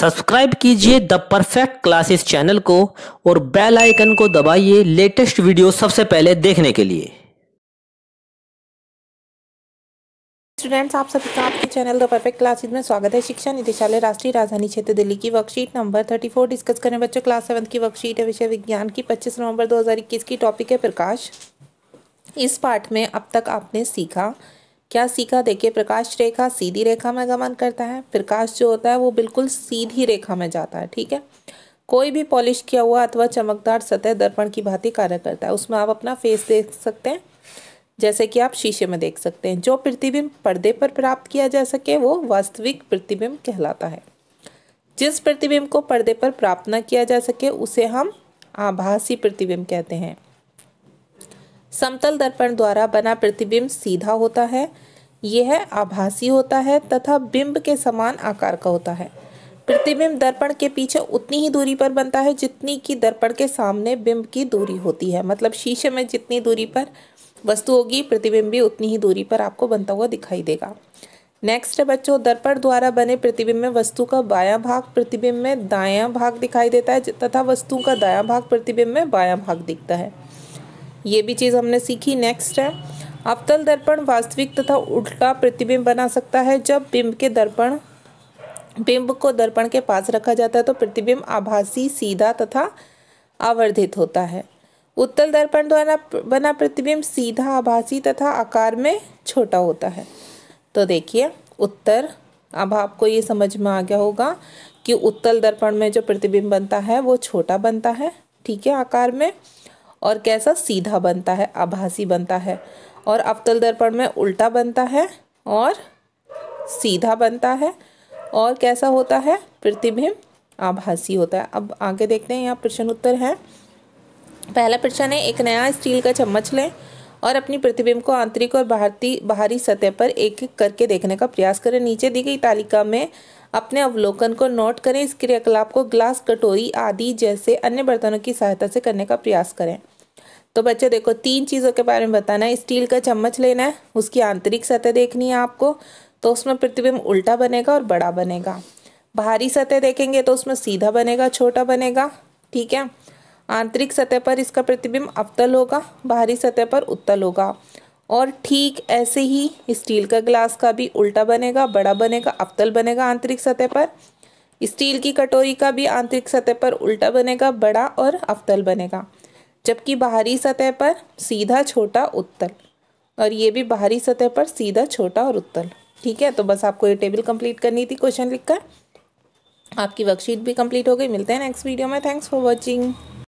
subscribe कीजिए the perfect classes channel को और बेल आइकन को दबाइए लेटेस्ट वीडियो सबसे पहले देखने के लिए स्टूडेंट्स आप सभी का आपके चैनल द परफेक्ट क्लासेस में स्वागत है शिक्षा निदेशालय राष्ट्रीय राजधानी क्षेत्र दिल्ली की वर्कशीट नंबर 34 डिस्कस करें बच्चों क्लास सेवन की वर्कशीट है विषय विज्ञान की पच्चीस नवंबर दो की टॉपिक है प्रकाश इस पाठ में अब तक आपने सीखा क्या सीखा देखिए प्रकाश रेखा सीधी रेखा में गमन करता है प्रकाश जो होता है वो बिल्कुल सीधी रेखा में जाता है ठीक है कोई भी पॉलिश किया हुआ अथवा चमकदार सतह दर्पण की भांति कार्य करता है उसमें आप अपना फेस देख सकते हैं जैसे कि आप शीशे में देख सकते हैं जो प्रतिबिंब पर्दे पर प्राप्त किया जा सके वो वास्तविक प्रतिबिंब कहलाता है जिस प्रतिबिंब को पर्दे पर प्राप्त न किया जा सके उसे हम आभासी प्रतिबिंब कहते हैं समतल दर्पण द्वारा बना प्रतिबिंब सीधा होता है यह आभासी होता है तथा बिंब के समान आकार का होता है प्रतिबिंब दर्पण के पीछे उतनी ही दूरी पर बनता है जितनी की दर्पण के सामने बिंब की दूरी होती है मतलब शीशे में जितनी दूरी पर वस्तु होगी प्रतिबिंब भी उतनी ही दूरी पर आपको बनता हुआ दिखाई देगा नेक्स्ट है बच्चों दर्पण द्वारा बने प्रतिबिंब में वस्तु का बायां भाग प्रतिबिंब में दायां भाग दिखाई देता है तथा वस्तु का दायां भाग प्रतिबिंब में बायां भाग दिखता है ये भी चीज़ हमने सीखी नेक्स्ट है अवतल दर्पण वास्तविक तथा उल्टा प्रतिबिंब बना सकता है जब बिंब के दर्पण बिंब को दर्पण के पास रखा जाता है तो प्रतिबिंब आभासी सीधा तथा आवर्धित होता है उत्तल दर्पण द्वारा बना प्रतिबिंब सीधा आभासी तथा आकार में छोटा होता है तो देखिए उत्तर अब आपको ये समझ में आ गया होगा कि उत्तल दर्पण में जो प्रतिबिंब बनता है वो छोटा बनता है ठीक है आकार में और कैसा सीधा बनता है आभासी बनता है और अवतल दर्पण में उल्टा बनता है और सीधा बनता है और कैसा होता है प्रतिबिंब आभासी होता है अब आगे देखते हैं यहाँ प्रश्न उत्तर है पहला प्रश्न है एक नया स्टील का चम्मच लें और अपनी प्रतिबिंब को आंतरिक और भारतीय बाहरी सतह पर एक एक करके देखने का प्रयास करें नीचे दी गई तालिका में अपने अवलोकन को नोट करें इस क्रियाकलाप को ग्लास कटोरी आदि जैसे अन्य बर्तनों की सहायता से करने का प्रयास करें तो बच्चे देखो तीन चीज़ों के बारे में बताना है स्टील का चम्मच लेना है उसकी आंतरिक सतह देखनी है आपको तो उसमें प्रतिबिंब उल्टा बनेगा और बड़ा बनेगा बाहरी सतह देखेंगे तो उसमें सीधा बनेगा छोटा बनेगा ठीक है आंतरिक सतह पर इसका प्रतिबिंब अवतल होगा बाहरी सतह पर उत्तल होगा और ठीक ऐसे ही स्टील का ग्लास का भी उल्टा बनेगा बड़ा बनेगा अवतल बनेगा आंतरिक सतह पर स्टील की कटोरी का भी आंतरिक सतह पर उल्टा बनेगा बड़ा और अवतल बनेगा जबकि बाहरी सतह पर सीधा छोटा उत्तल और ये भी बाहरी सतह पर सीधा छोटा और उत्तल ठीक है तो बस आपको ये टेबल कंप्लीट करनी थी क्वेश्चन लिखकर आपकी वर्कशीट भी कंप्लीट हो गई मिलते हैं नेक्स्ट वीडियो में थैंक्स फॉर वॉचिंग